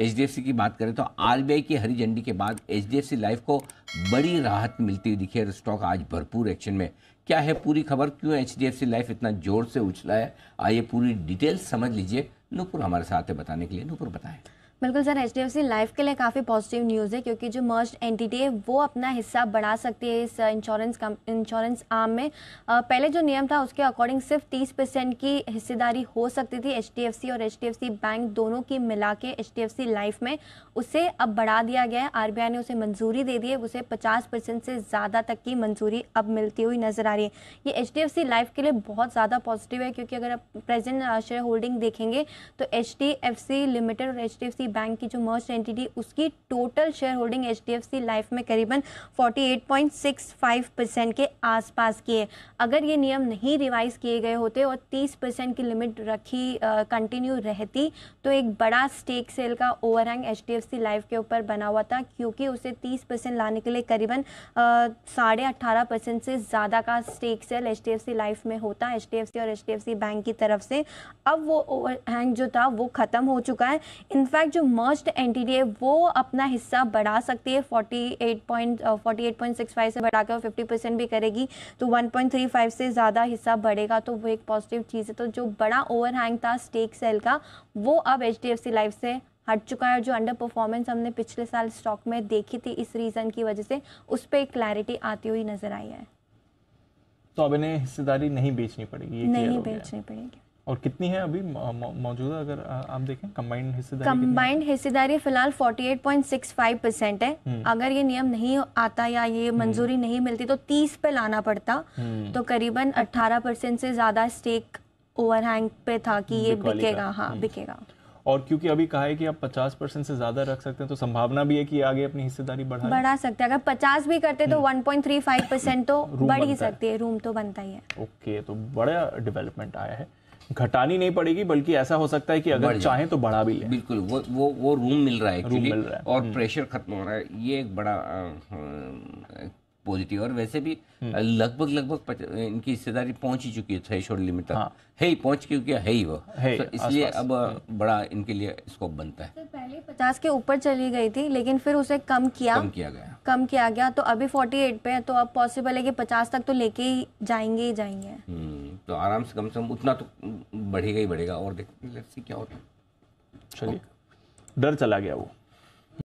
HDFC की बात करें तो आरबीआई की हरी झंडी के बाद एचडीएफसी लाइफ को बड़ी राहत मिलती दिखी है स्टॉक आज भरपूर एक्शन में क्या है पूरी खबर क्यों एचडीएफसी लाइफ इतना जोर से उछला है आइए पूरी डिटेल समझ लीजिए नूपुर हमारे साथ है बताने के लिए नूपुर बताएं बिल्कुल सर एच डी लाइफ के लिए काफ़ी पॉजिटिव न्यूज़ है क्योंकि जो मर्ज एंटिटी है वो अपना हिस्सा बढ़ा सकती है इस इंश्योरेंस इंश्योरेंस आर्म में uh, पहले जो नियम था उसके अकॉर्डिंग सिर्फ 30 परसेंट की हिस्सेदारी हो सकती थी एच और एच बैंक दोनों की मिला के एच लाइफ में उसे अब बढ़ा दिया गया है आर ने उसे मंजूरी दे दी है उसे पचास से ज़्यादा तक की मंजूरी अब मिलती हुई नज़र आ रही है ये एच लाइफ के लिए बहुत ज़्यादा पॉजिटिव है क्योंकि अगर आप प्रेजेंट शेयर होल्डिंग देखेंगे तो एच लिमिटेड और एच बैंक की जो मर्ज एंटिटी उसकी total share holding H life में करीबन 48.65 परसेंट के आसपास की है अगर ये नियम नहीं रिवाइज किए गए होते और 30 परसेंट की लिमिट रखी कंटिन्यू रहती तो एक बड़ा स्टेक सेल का ओवरहैंग एच लाइफ के ऊपर बना हुआ था क्योंकि उसे 30 परसेंट लाने के लिए करीबन साढ़े अट्ठारह परसेंट से ज़्यादा का स्टेक सेल एच लाइफ में होता एच और एच बैंक की तरफ से अब वो ओवरहैंग जो था वो ख़त्म हो चुका है इनफैक्ट जो जो मर्ज्ड एंटिटी है वो अपना हिस्सा बढ़ा सकती है 48.48.65 uh, से बढ़ाकर 50 परसेंट भी करेगी तो 1.35 से ज़्यादा हिस्सा बढ़ेगा तो वो एक पॉजिटिव चीज़ है तो जो बड़ा ओवरहैंग था स्टेक सेल का वो अब एच लाइफ से हट चुका है और जो अंडर परफॉर्मेंस हमने पिछले साल स्टॉक में देखी थी इस रीज़न की वजह से उस पर क्लैरिटी आती हुई नज़र आई है तो अब इन्हें हिस्सेदारी नहीं बेचनी पड़ेगी नहीं बेचनी पड़ेगी और कितनी है अभी मौजूदा अगर आप देखें कंबाइंड हिस्सेदारी कंबाइंड हिस्सेदारी फिलहाल 48.65 परसेंट है हम्म। अगर ये नियम नहीं आता या ये हम्म। मंजूरी नहीं मिलती तो 30 पे लाना पड़ता हम्म। तो करीबन 18 परसेंट से ज़्यादा स्टेक ओवरहैंग पे था कि ये बिकेगा हाँ बिकेगा और क्योंकि अभी कहा है कि आप 50 परसेंट से ज़्यादा रख सकते हैं तो संभावना भी है कि आगे अपनी हिस्सेदारी बढ़ा बढ़ा सकते हैं अगर 50 भी करते तो 1.35 हम्म। परसेंट तो बढ़ ही सकती है रूम तो बनता ही है ओके तो बड़ा डेवलपमेंट आया है घटानी नहीं पड़ेगी बल्कि ऐसा हो सकता है कि अगर चाहें तो बढ़ा भी ले बिल्कुल वो वो वो रूम मिल रहा है रूम मिल रहा है और प्रेशर हम्म। खत्म हो रहा है ये एक बड़ा हम्म, पॉजिटिव और वैसे भी हम्म। लगभग लगभग इनकी हिस्सेदारी पहुंच ही चुकी है थ्रेश थ्रेशोल्ड लिमिट तक हाँ। है ही पहुंच क्योंकि है ही वो तो इसलिए अब हम्म। बड़ा इनके लिए स्कोप बनता है तो पहले पचास के ऊपर चली गई थी लेकिन फिर उसे कम किया कम किया गया कम किया गया तो अभी फोर्टी एट पे है तो अब पॉसिबल है कि पचास तक तो लेके ही जाएंगे ही जाएंगे हम्म, तो आराम से कम से कम उतना तो बढ़ेगा ही बढ़ेगा और देखते क्या होता है डर चला गया वो